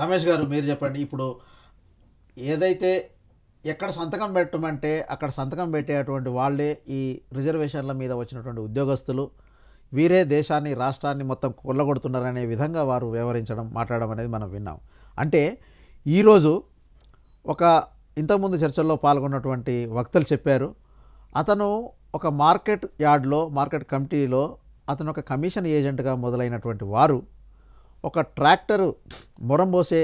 రమేష్ గారు మీరు చెప్పండి ఇప్పుడు ఏదైతే ఎక్కడ సంతకం పెట్టమంటే అక్కడ సంతకం పెట్టేటువంటి వాళ్ళే ఈ రిజర్వేషన్ల మీద వచ్చినటువంటి ఉద్యోగస్తులు వీరే దేశాన్ని రాష్ట్రాన్ని మొత్తం కొల్లగొడుతున్నారనే విధంగా వారు వ్యవహరించడం మాట్లాడడం అనేది మనం విన్నాం అంటే ఈరోజు ఒక ఇంతకుముందు చర్చల్లో పాల్గొన్నటువంటి వక్తలు చెప్పారు అతను ఒక మార్కెట్ యార్డ్లో మార్కెట్ కమిటీలో అతను ఒక కమిషన్ ఏజెంట్గా మొదలైనటువంటి వారు ఒక ట్రాక్టర్ మొరంబోసే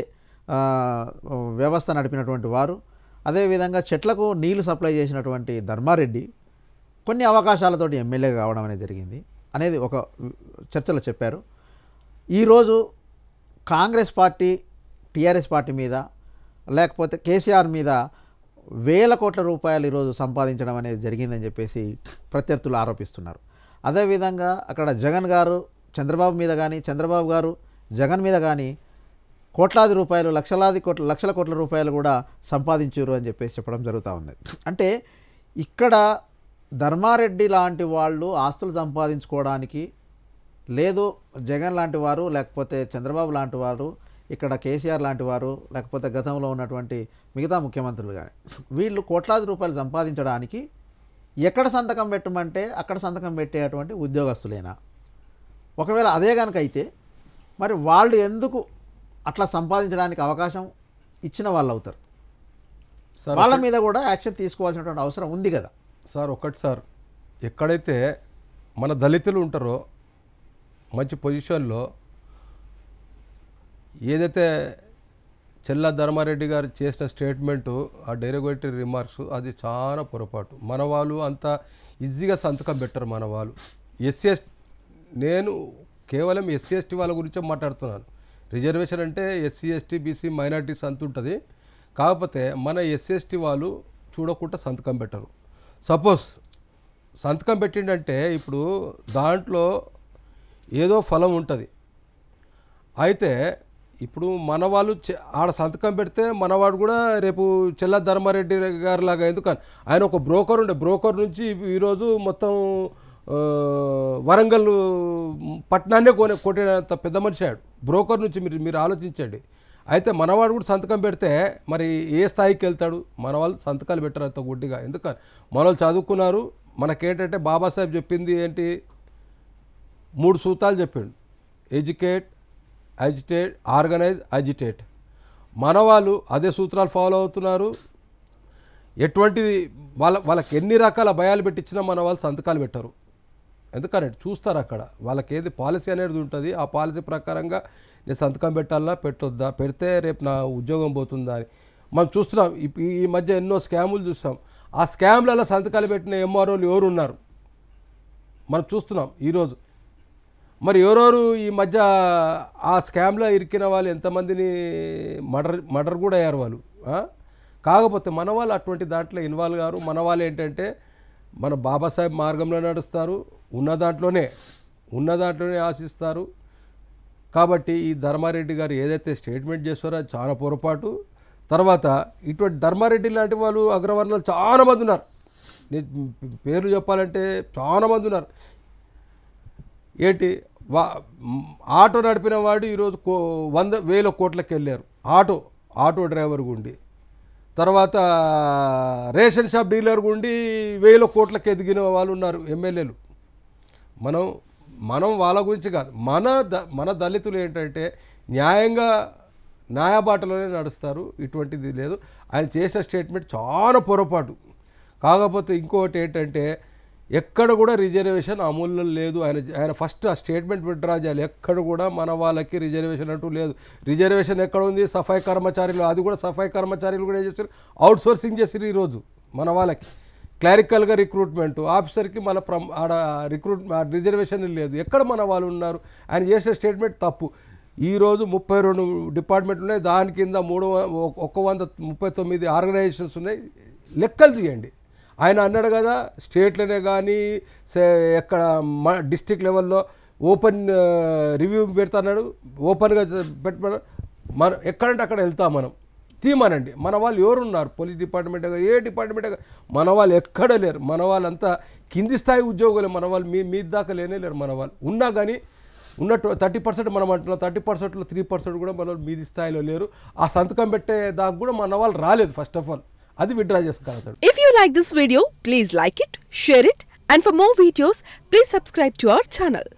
వ్యవస్థ నడిపినటువంటి వారు అదేవిధంగా చెట్లకు నీళ్లు సప్లై చేసినటువంటి ధర్మారెడ్డి కొన్ని అవకాశాలతోటి ఎమ్మెల్యే కావడం అనేది జరిగింది అనేది ఒక చర్చలో చెప్పారు ఈరోజు కాంగ్రెస్ పార్టీ టీఆర్ఎస్ పార్టీ మీద లేకపోతే కేసీఆర్ మీద వేల కోట్ల రూపాయలు ఈరోజు సంపాదించడం అనేది జరిగిందని చెప్పేసి ప్రత్యర్థులు ఆరోపిస్తున్నారు అదేవిధంగా అక్కడ జగన్ గారు చంద్రబాబు మీద కానీ చంద్రబాబు గారు జగన్ మీద కానీ కోట్లాది రూపాయలు లక్షలాది కోట్ల లక్షల కోట్ల రూపాయలు కూడా సంపాదించారు అని చెప్పేసి చెప్పడం జరుగుతూ ఉంది అంటే ఇక్కడ ధర్మారెడ్డి లాంటి వాళ్ళు ఆస్తులు సంపాదించుకోవడానికి లేదు జగన్ లాంటి వారు లేకపోతే చంద్రబాబు లాంటి వారు ఇక్కడ కేసీఆర్ లాంటి వారు లేకపోతే గతంలో ఉన్నటువంటి మిగతా ముఖ్యమంత్రులు కానీ వీళ్ళు కోట్లాది రూపాయలు సంపాదించడానికి ఎక్కడ సంతకం పెట్టమంటే అక్కడ సంతకం పెట్టేటువంటి ఉద్యోగస్తులేనా ఒకవేళ అదే కనుక అయితే మరి వాళ్ళు ఎందుకు అట్లా సంపాదించడానికి అవకాశం ఇచ్చిన వాళ్ళు అవుతారు వాళ్ళ మీద కూడా యాక్షన్ తీసుకోవాల్సినటువంటి అవసరం ఉంది కదా సార్ ఒకటి సార్ ఎక్కడైతే మన దళితులు ఉంటారో మంచి పొజిషన్లో ఏదైతే చెల్ల ధర్మారెడ్డి గారు చేసిన స్టేట్మెంటు ఆ డైరగేటరీ రిమార్క్స్ అది చాలా పొరపాటు మన వాళ్ళు అంత ఈజీగా సంతకం పెట్టరు మన వాళ్ళు ఎస్సీ నేను కేవలం ఎస్సీ ఎస్టీ వాళ్ళ గురించే మాట్లాడుతున్నాను రిజర్వేషన్ అంటే ఎస్సీ ఎస్టీ బీసీ మైనార్టీస్ అంత ఉంటుంది కాకపోతే మన ఎస్సీ ఎస్టీ వాళ్ళు చూడకుండా సంతకం పెట్టరు సపోజ్ సంతకం పెట్టిండంటే ఇప్పుడు దాంట్లో ఏదో ఫలం ఉంటుంది అయితే ఇప్పుడు మన వాళ్ళు ఆడ సంతకం పెడితే మనవాడు కూడా రేపు చెల్ల ధర్మారెడ్డి గారి లాగా ఎందుకని ఆయన ఒక బ్రోకర్ ఉండే బ్రోకర్ నుంచి ఈరోజు మొత్తం వరంగల్ పట్టణాన్నే కొనే కొట్టేంత పెద్ద మనిషి ఆడు బ్రోకర్ నుంచి మీరు మీరు ఆలోచించండి అయితే మనవాడు కూడా సంతకం పెడితే మరి ఏ స్థాయికి వెళ్తాడు మన వాళ్ళు సంతకాలు పెట్టారు అంత గుడ్డిగా ఎందుకని మన వాళ్ళు చదువుకున్నారు మనకేంటంటే బాబాసాహెబ్ చెప్పింది ఏంటి మూడు సూత్రాలు చెప్పిండు ఎడ్యుకేట్ అజిటేట్ ఆర్గనైజ్ అజిటేట్ మన వాళ్ళు అదే సూత్రాలు ఫాలో అవుతున్నారు ఎటువంటి వాళ్ళ వాళ్ళకి ఎన్ని రకాల భయాలు పెట్టించినా మన వాళ్ళు సంతకాలు పెట్టరు ఎందుకంటే చూస్తారు అక్కడ వాళ్ళకి ఏది పాలసీ అనేది ఉంటుంది ఆ పాలసీ ప్రకారంగా నేను సంతకం పెట్టాలా పెట్టొద్దా పెడితే రేపు నా ఉద్యోగం పోతుందా అని మనం చూస్తున్నాం ఈ మధ్య ఎన్నో స్కాములు చూస్తాం ఆ స్కామ్లలో సంతకాలు పెట్టిన ఎంఆర్ఓలు ఎవరు ఉన్నారు మనం చూస్తున్నాం ఈరోజు మరి ఎవరెవరు ఈ మధ్య ఆ స్కామ్లో ఇరికిన వాళ్ళు ఎంతమందిని మర్డర్ మర్డర్ కూడా అయ్యారు వాళ్ళు కాకపోతే మన వాళ్ళు అటువంటి దాంట్లో ఇన్వాల్వ్ గారు మన వాళ్ళు ఏంటంటే మన బాబాసాహెబ్ మార్గంలో నడుస్తారు ఉన్న దాంట్లోనే ఉన్న దాంట్లోనే ఆశిస్తారు కాబట్టి ఈ ధర్మారెడ్డి గారు ఏదైతే స్టేట్మెంట్ చేస్తారో అది చాలా పొరపాటు తర్వాత ఇటువంటి ధర్మారెడ్డి లాంటి వాళ్ళు అగ్రవర్ణాలు చాలామంది ఉన్నారు నేను పేర్లు చెప్పాలంటే చాలామంది ఉన్నారు ఏంటి వా ఆటో నడిపిన వాడు ఈరోజు కో వంద వేల కోట్లకి వెళ్ళారు ఆటో ఆటో డ్రైవర్ గుండి తర్వాత రేషన్ షాప్ డీలర్ గుండి వేల కోట్లకు ఎదిగిన వాళ్ళు ఉన్నారు ఎమ్మెల్యేలు మనం మనం వాళ్ళ గురించి కాదు మన ద మన దళితులు ఏంటంటే న్యాయంగా న్యాయబాటలోనే నడుస్తారు ఇటువంటిది లేదు ఆయన చేసిన స్టేట్మెంట్ చాలా పొరపాటు కాకపోతే ఇంకొకటి ఏంటంటే ఎక్కడ కూడా రిజర్వేషన్ అమూల్యం లేదు ఆయన ఆయన ఫస్ట్ ఆ స్టేట్మెంట్ విత్డ్రా చేయాలి ఎక్కడ కూడా మన వాళ్ళకి రిజర్వేషన్ అంటూ లేదు రిజర్వేషన్ ఎక్కడ ఉంది సఫాయి కర్మచారీలు అది కూడా సఫాయి కర్మచారీలు కూడా ఏం చేస్తారు అవుట్ సోర్సింగ్ చేసారు ఈరోజు మన వాళ్ళకి క్లారికల్గా రిక్రూట్మెంట్ ఆఫీసర్కి మన ప్ర ఆడ రిక్రూట్ రిజర్వేషన్ లేదు ఎక్కడ మన వాళ్ళు ఉన్నారు ఆయన చేసే స్టేట్మెంట్ తప్పు ఈరోజు ముప్పై రెండు డిపార్ట్మెంట్లు ఉన్నాయి దాని కింద మూడు ఒక వంద ముప్పై తొమ్మిది ఆర్గనైజేషన్స్ ఉన్నాయి లెక్కలు తీయండి ఆయన అన్నాడు కదా స్టేట్లోనే కానీ ఎక్కడ డిస్టిక్ లెవెల్లో ఓపెన్ రివ్యూ పెడతా అన్నాడు ఓపెన్గా పెట్టమన్నాడు మనం ఎక్కడంటే అక్కడ వెళ్తాం మనం తీమనండి మన వాళ్ళు ఎవరు ఉన్నారు పోలీస్ డిపార్ట్మెంట్ ఏ డిపార్ట్మెంట్ మన వాళ్ళు ఎక్కడ లేరు మన వాళ్ళంతా కింది స్థాయి ఉద్యోగులు మన వాళ్ళు మీ మీ దాకా లేనే లేరు మన వాళ్ళు ఉన్నా కానీ ఉన్నట్టు థర్టీ పర్సెంట్ మనం అంటున్నాం థర్టీ పర్సెంట్లో త్రీ పర్సెంట్ కూడా మన వాళ్ళు మీది స్థాయిలో లేరు ఆ సంతకం పెట్టే దాకా కూడా మన వాళ్ళు రాలేదు ఫస్ట్ ఆఫ్ ఆల్ అది విత్డ్రా చేసుకోగలుగుతాడు if you like this video please like it share it and for more videos please subscribe to our channel